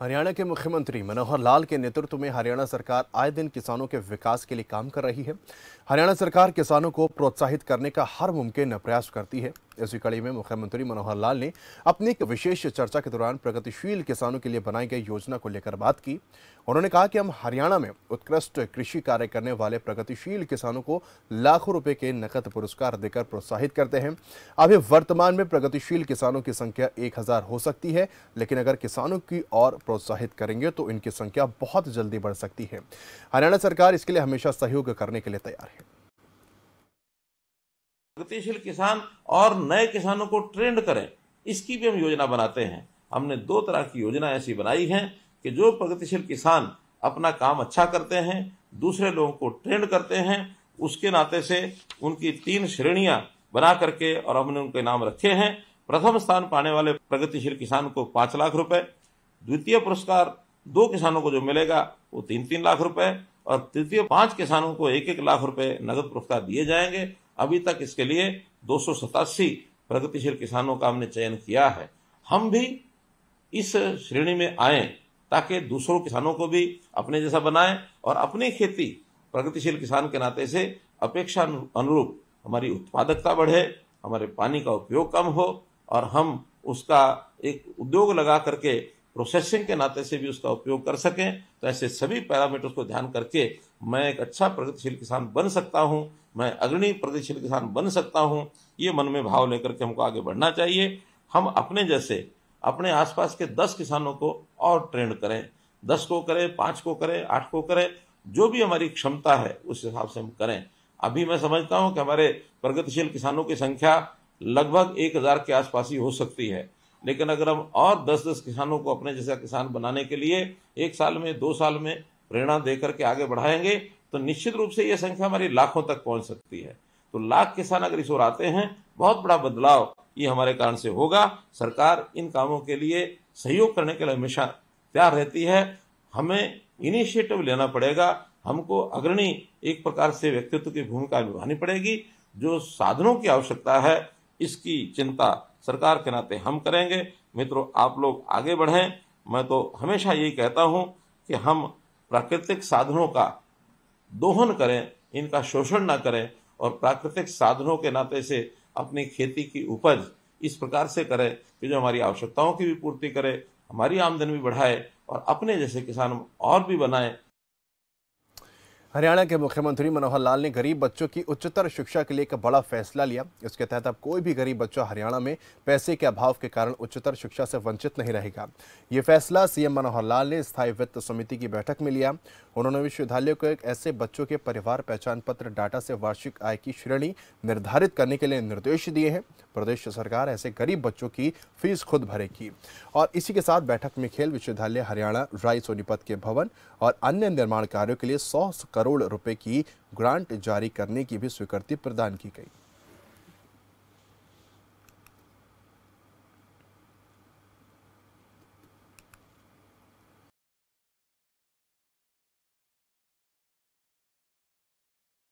हरियाणा के मुख्यमंत्री मनोहर लाल के नेतृत्व में हरियाणा सरकार आए दिन किसानों के विकास के लिए काम कर रही है हरियाणा सरकार किसानों को प्रोत्साहित करने का हर मुमकिन प्रयास करती है इसी कड़ी में मुख्यमंत्री मनोहर लाल ने अपनी एक विशेष चर्चा के दौरान प्रगतिशील किसानों के लिए बनाई गई योजना को लेकर बात की उन्होंने कहा कि हम हरियाणा में उत्कृष्ट कृषि कार्य करने वाले प्रगतिशील किसानों को लाखों रुपए के नकद पुरस्कार देकर प्रोत्साहित करते हैं अभी वर्तमान में प्रगतिशील किसानों की संख्या एक हजार हो सकती है लेकिन अगर किसानों की और प्रोत्साहित करेंगे तो इनकी संख्या बहुत जल्दी बढ़ सकती है हरियाणा सरकार इसके लिए हमेशा सहयोग करने के लिए तैयार है प्रगतिशील किसान और नए किसानों को ट्रेंड करें इसकी भी हम योजना बनाते हैं हमने दो तरह की योजना ऐसी बनाई है कि जो प्रगतिशील किसान अपना काम अच्छा करते हैं दूसरे लोगों को ट्रेंड करते हैं उसके नाते से उनकी तीन श्रेणियां बना करके और हमने उनके नाम रखे हैं प्रथम स्थान पाने वाले प्रगतिशील किसान को पांच लाख रुपए द्वितीय पुरस्कार दो किसानों को जो मिलेगा वो तीन तीन लाख रुपए और तृतीय पांच किसानों को एक एक लाख रुपए नगद पुरस्कार दिए जाएंगे अभी तक इसके लिए दो प्रगतिशील किसानों का हमने चयन किया है हम भी इस श्रेणी में आए ताकि दूसरों किसानों को भी अपने जैसा बनाएं और अपनी खेती प्रगतिशील किसान के नाते से अपेक्षा अनुरूप हमारी उत्पादकता बढ़े हमारे पानी का उपयोग कम हो और हम उसका एक उद्योग लगा करके प्रोसेसिंग के नाते से भी उसका उपयोग कर सकें तो ऐसे सभी पैरामीटर्स को ध्यान करके मैं एक अच्छा प्रगतिशील किसान बन सकता हूं मैं अग्रणी प्रगतिशील किसान बन सकता हूं ये मन में भाव लेकर के हमको आगे बढ़ना चाहिए हम अपने जैसे अपने आसपास के दस किसानों को और ट्रेंड करें दस को करें पाँच को करें आठ को करें जो भी हमारी क्षमता है उस हिसाब से हम करें अभी मैं समझता हूँ कि हमारे प्रगतिशील किसानों की संख्या लगभग एक हज़ार के आसपास ही हो सकती है लेकिन अगर हम और दस दस किसानों को अपने जैसा किसान बनाने के लिए एक साल में दो साल में प्रेरणा देकर के आगे बढ़ाएंगे तो निश्चित रूप से यह संख्या हमारी लाखों तक पहुंच सकती है तो लाख किसान अगर इस ओर आते हैं बहुत बड़ा बदलाव ये हमारे कारण से होगा सरकार इन कामों के लिए सहयोग करने के लिए हमेशा तैयार रहती है हमें इनिशिएटिव लेना पड़ेगा हमको अग्रणी एक प्रकार से व्यक्तित्व की भूमिका निभानी पड़ेगी जो साधनों की आवश्यकता है इसकी चिंता सरकार के नाते हम करेंगे मित्रों आप लोग आगे बढ़ें मैं तो हमेशा यही कहता हूं कि हम प्राकृतिक साधनों का दोहन करें इनका शोषण ना करें और प्राकृतिक साधनों के नाते से अपनी खेती की उपज इस प्रकार से करें कि जो हमारी आवश्यकताओं की भी पूर्ति करे हमारी आमदनी भी बढ़ाए और अपने जैसे किसान और भी बनाएं हरियाणा के मुख्यमंत्री मनोहर लाल ने गरीब बच्चों की उच्चतर शिक्षा के लिए एक बड़ा फैसला लिया इसके तहत अब कोई भी गरीब बच्चा हरियाणा में पैसे के अभाव के कारण उच्चतर शिक्षा से वंचित नहीं रहेगा ये फैसला सीएम मनोहर लाल ने स्थायी वित्त समिति की बैठक में लिया उन्होंने विश्वविद्यालयों को एक ऐसे बच्चों के परिवार पहचान पत्र डाटा से वार्षिक आय की श्रेणी निर्धारित करने के लिए निर्देश दिए हैं प्रदेश सरकार ऐसे गरीब बच्चों की फीस खुद भरेगी और इसी के साथ बैठक में खेल विश्वविद्यालय हरियाणा राय सोनीपत के भवन और अन्य निर्माण कार्यों के लिए सौ करोड़ रुपए की ग्रांट जारी करने की भी स्वीकृति प्रदान की गई